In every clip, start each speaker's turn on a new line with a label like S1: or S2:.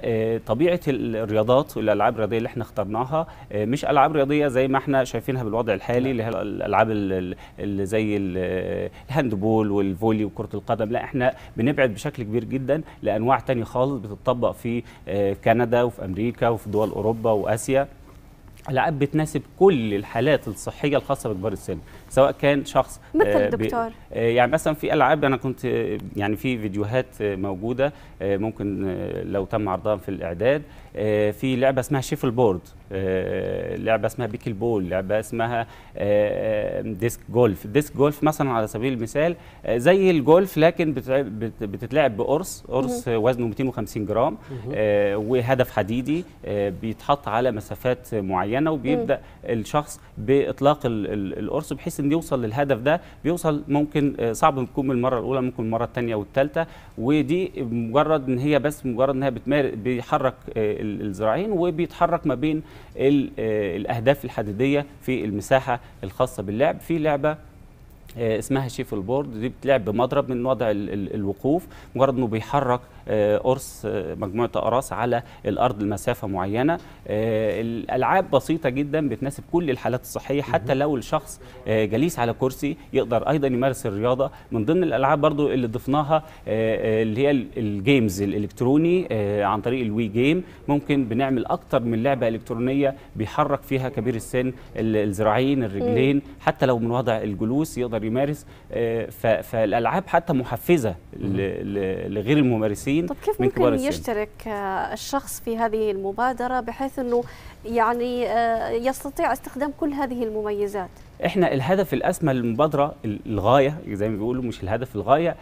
S1: آه، طبيعه الرياضات والالعاب الرياضيه اللي احنا اخترناها آه، مش العاب رياضيه زي ما احنا شايفينها بالوضع الحالي نعم. اللي هي الالعاب اللي زي آه، الهاندبول والفولي وكره القدم لا احنا بنبعد بشكل كبير جدا لانواع تانية خالص بتطبق في كندا وفي امريكا وفي دول اوروبا واسيا العاب بتناسب كل الحالات الصحيه الخاصه بكبار السن سواء كان شخص مثل آه، دكتور آه، يعني مثلا في العاب انا كنت آه، يعني في فيديوهات موجوده ممكن لو تم عرضها في الاعداد في لعبه اسمها شيف البورد لعبه اسمها بيكل بول لعبه اسمها ديسك جولف ديسك جولف مثلا على سبيل المثال زي الجولف لكن بتتلعب بقرص قرص وزنه 250 جرام وهدف حديدي بيتحط على مسافات معينه معينه وبيبدا م. الشخص باطلاق القرص بحيث انه يوصل للهدف ده بيوصل ممكن آه، صعب تكون من المره الاولى ممكن المره الثانيه والثالثه ودي مجرد ان هي بس مجرد ان هي بيحرك آه، الذراعين وبيتحرك ما بين آه، الاهداف الحديديه في المساحه الخاصه باللعب في لعبه آه، اسمها شيف البورد دي بتلعب بمضرب من وضع الوقوف مجرد انه بيحرك آه، قرص آه، مجموعه اقراص على الارض لمسافه معينه الالعاب بسيطه جدا بتناسب كل الحالات الصحيه حتى لو الشخص جليس على كرسي يقدر ايضا يمارس الرياضه من ضمن الالعاب برضو اللي ضفناها اللي هي الجيمز الالكتروني عن طريق الوي جيم ممكن بنعمل اكتر من لعبه الكترونيه بيحرك فيها كبير السن الذراعين الرجلين حتى لو من وضع الجلوس يقدر يقدر يمارس آه، فالالعاب حتى محفزه لغير الممارسين طب كيف من كبار ممكن يشترك آه، الشخص في هذه المبادره بحيث انه يعني آه، يستطيع استخدام كل هذه المميزات احنا الهدف الاسمى للمبادره الغايه زي ما بيقولوا مش الهدف الغايه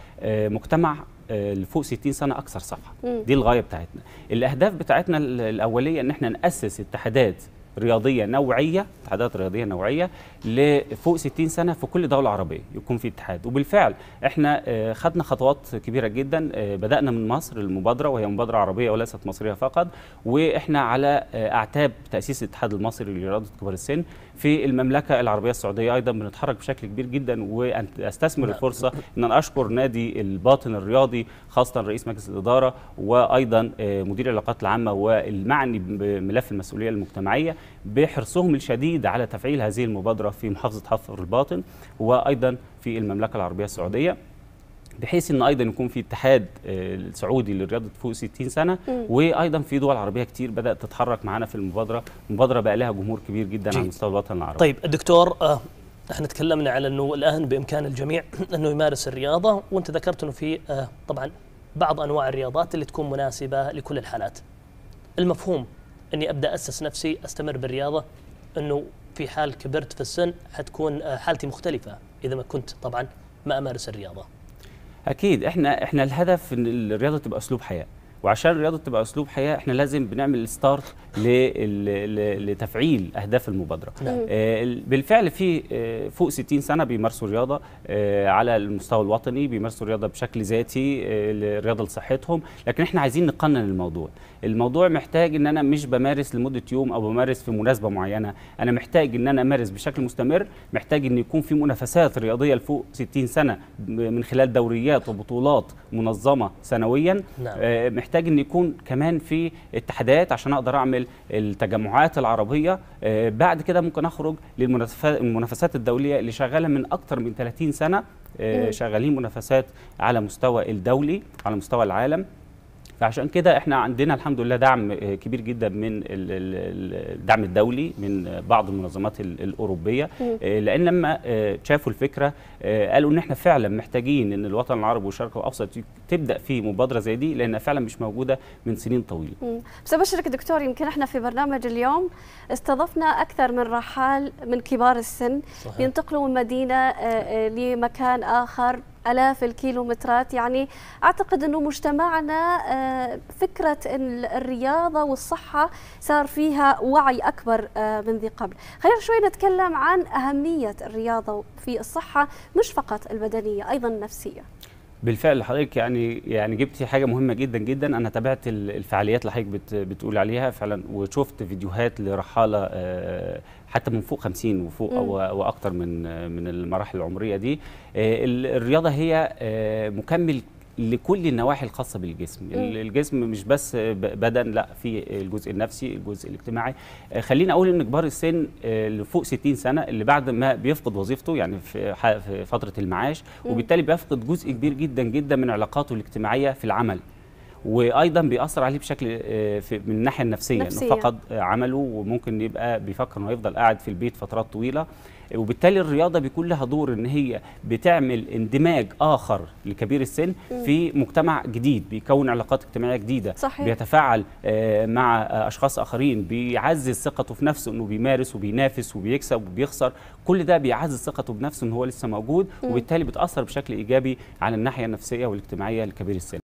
S1: مجتمع اللي فوق 60 سنه اكثر صفحه دي الغايه بتاعتنا الاهداف بتاعتنا الاوليه ان احنا ناسس اتحادات رياضيه نوعيه اتحادات رياضيه نوعيه لفوق 60 سنه في كل دوله عربيه يكون في اتحاد وبالفعل احنا آه، خدنا خطوات كبيره جدا آه، بدانا من مصر المبادره وهي مبادره عربيه وليست مصريه فقط واحنا على آه، اعتاب تاسيس الاتحاد المصري لرياضه كبار السن في المملكه العربيه السعوديه ايضا بنتحرك بشكل كبير جدا واستثمر استثمر نعم. الفرصه ان انا اشكر نادي الباطن الرياضي خاصه رئيس مجلس الاداره وايضا مدير العلاقات العامه والمعني بملف المسؤوليه المجتمعيه بحرصهم الشديد على تفعيل هذه المبادرة في محافظة حفر الباطن وأيضا في المملكة العربية السعودية بحيث ان ايضا يكون في اتحاد آه، سعودي للرياضه فوق 60 سنه وايضا في دول عربيه كتير بدات تتحرك معانا في المبادره المبادره بقى لها جمهور كبير جدا جي. على مستوى الوطن العربي طيب الدكتور آه، احنا تكلمنا على انه الان بامكان الجميع انه يمارس الرياضه وانت ذكرت انه في آه، طبعا بعض انواع الرياضات اللي تكون مناسبه لكل الحالات المفهوم اني ابدا اسس نفسي استمر بالرياضه انه في حال كبرت في السن حتكون آه، حالتي مختلفه اذا ما كنت طبعا ما امارس الرياضه. اكيد احنا احنا الهدف ان الرياضه تبقى اسلوب حياه. وعشان الرياضه تبقى اسلوب حياه احنا لازم بنعمل ستارت لتفعيل اهداف المبادره نعم. آه، بالفعل في آه، فوق 60 سنه بيمارسوا رياضه آه، على المستوى الوطني بيمارسوا رياضه بشكل ذاتي الرياضه لصحتهم لكن احنا عايزين نقنن الموضوع الموضوع محتاج ان انا مش بمارس لمده يوم او بمارس في مناسبه معينه انا محتاج ان انا امارس بشكل مستمر محتاج ان يكون في منافسات رياضيه لفوق 60 سنه من خلال دوريات وبطولات منظمه سنويا نعم. محتاج محتاج ان يكون كمان في اتحادات عشان اقدر اعمل التجمعات العربيه آه، بعد كده ممكن اخرج للمنافسات الدوليه اللي شغاله من اكتر من 30 سنه آه، شغالين منافسات على مستوى الدولي على مستوى العالم فعشان كده احنا عندنا الحمد لله دعم كبير جدا من الدعم الدولي من بعض المنظمات الاوروبيه آه، لان لما آه، شافوا الفكره آه، قالوا ان احنا فعلا محتاجين ان الوطن العربي والشرق الاوسط تبدا في مبادره زي دي لانها فعلا مش موجوده من سنين طويله. بس ابشرك دكتور يمكن احنا في برنامج اليوم استضفنا اكثر من رحال من كبار السن صحيح. ينتقلوا من مدينه لمكان اخر آلاف الكيلومترات يعني أعتقد أنه مجتمعنا آه، فكرة الرياضة والصحة صار فيها وعي أكبر آه، من ذي قبل خلينا شوي نتكلم عن أهمية الرياضة في الصحة مش فقط البدنية أيضا النفسية بالفعل حضرتك يعني يعني جبتي حاجه مهمه جدا جدا انا تابعت الفعاليات اللي حضرتك بت بتقول عليها فعلا وشفت فيديوهات لرحاله آه، حتى من فوق 50 وفوق واكتر من من المراحل العمريه دي آه، الرياضه هي آه، مكمل لكل النواحي الخاصه بالجسم م. الجسم مش بس بدن لا في الجزء النفسي الجزء الاجتماعي آه، خلينا اقول ان كبار السن اللي آه، فوق 60 سنه اللي بعد ما بيفقد وظيفته يعني في فتره المعاش وبالتالي بيفقد جزء كبير جدا جدا من علاقاته الاجتماعيه في العمل وايضا بيأثر عليه بشكل آه، من الناحيه النفسيه انه فقد عمله وممكن يبقى بيفكر انه يفضل قاعد في البيت فترات طويله وبالتالي الرياضه بيكون لها دور ان هي بتعمل اندماج اخر لكبير السن م. في مجتمع جديد بيكون علاقات اجتماعيه جديده صحيح. بيتفاعل آه، مع اشخاص اخرين بيعزز ثقته في نفسه انه بيمارس وبينافس وبيكسب وبيخسر كل ده بيعزز ثقته بنفسه ان هو لسه موجود م. وبالتالي بتاثر بشكل ايجابي على الناحيه النفسيه والاجتماعيه لكبير السن